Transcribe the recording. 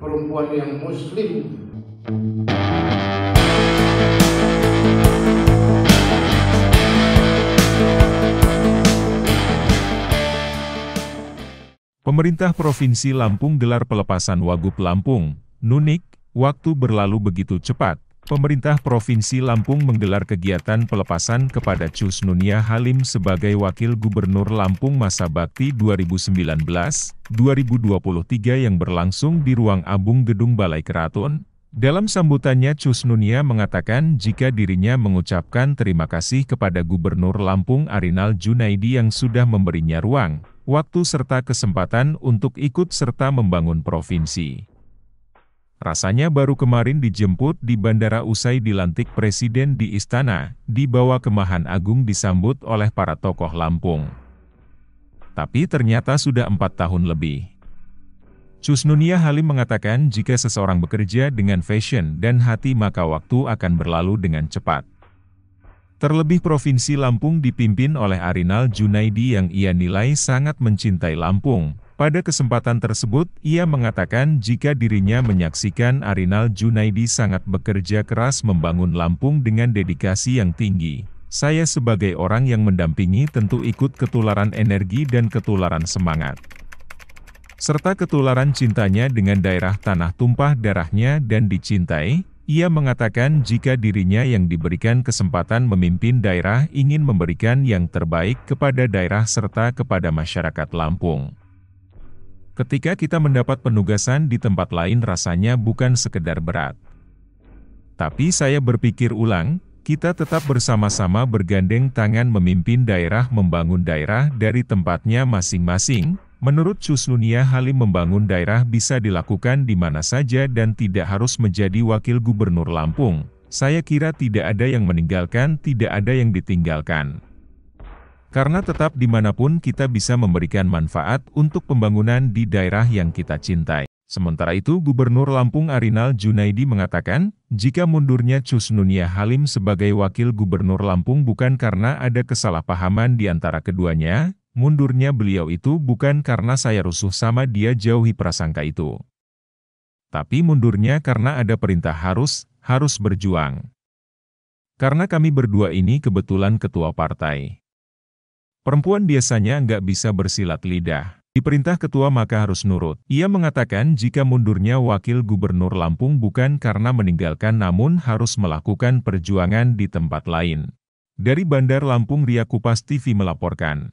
perempuan yang muslim Pemerintah Provinsi Lampung gelar pelepasan Wagub Lampung, Nunik, waktu berlalu begitu cepat. Pemerintah Provinsi Lampung menggelar kegiatan pelepasan kepada Cus Nunia Halim sebagai Wakil Gubernur Lampung masa bakti 2019-2023 yang berlangsung di Ruang Abung Gedung Balai Keraton. Dalam sambutannya Cus Nunia mengatakan jika dirinya mengucapkan terima kasih kepada Gubernur Lampung Arinal Junaidi yang sudah memberinya ruang, waktu serta kesempatan untuk ikut serta membangun provinsi. Rasanya baru kemarin dijemput di bandara usai dilantik presiden di istana, di bawah Mahan Agung disambut oleh para tokoh Lampung. Tapi ternyata sudah empat tahun lebih. Cusnunia Halim mengatakan jika seseorang bekerja dengan fashion dan hati maka waktu akan berlalu dengan cepat. Terlebih Provinsi Lampung dipimpin oleh Arinal Junaidi yang ia nilai sangat mencintai Lampung, pada kesempatan tersebut, ia mengatakan jika dirinya menyaksikan Arinal Junaidi sangat bekerja keras membangun Lampung dengan dedikasi yang tinggi. Saya sebagai orang yang mendampingi tentu ikut ketularan energi dan ketularan semangat. Serta ketularan cintanya dengan daerah tanah tumpah darahnya dan dicintai, ia mengatakan jika dirinya yang diberikan kesempatan memimpin daerah ingin memberikan yang terbaik kepada daerah serta kepada masyarakat Lampung. Ketika kita mendapat penugasan di tempat lain rasanya bukan sekedar berat. Tapi saya berpikir ulang, kita tetap bersama-sama bergandeng tangan memimpin daerah membangun daerah dari tempatnya masing-masing. Menurut Cuslunia Halim membangun daerah bisa dilakukan di mana saja dan tidak harus menjadi wakil gubernur Lampung. Saya kira tidak ada yang meninggalkan, tidak ada yang ditinggalkan. Karena tetap dimanapun kita bisa memberikan manfaat untuk pembangunan di daerah yang kita cintai. Sementara itu Gubernur Lampung Arinal Junaidi mengatakan, jika mundurnya Cusnunia Halim sebagai Wakil Gubernur Lampung bukan karena ada kesalahpahaman di antara keduanya, mundurnya beliau itu bukan karena saya rusuh sama dia jauhi prasangka itu. Tapi mundurnya karena ada perintah harus, harus berjuang. Karena kami berdua ini kebetulan ketua partai. Perempuan biasanya nggak bisa bersilat lidah. Diperintah ketua maka harus nurut. Ia mengatakan jika mundurnya wakil gubernur Lampung bukan karena meninggalkan namun harus melakukan perjuangan di tempat lain. Dari Bandar Lampung Ria Kupas TV melaporkan.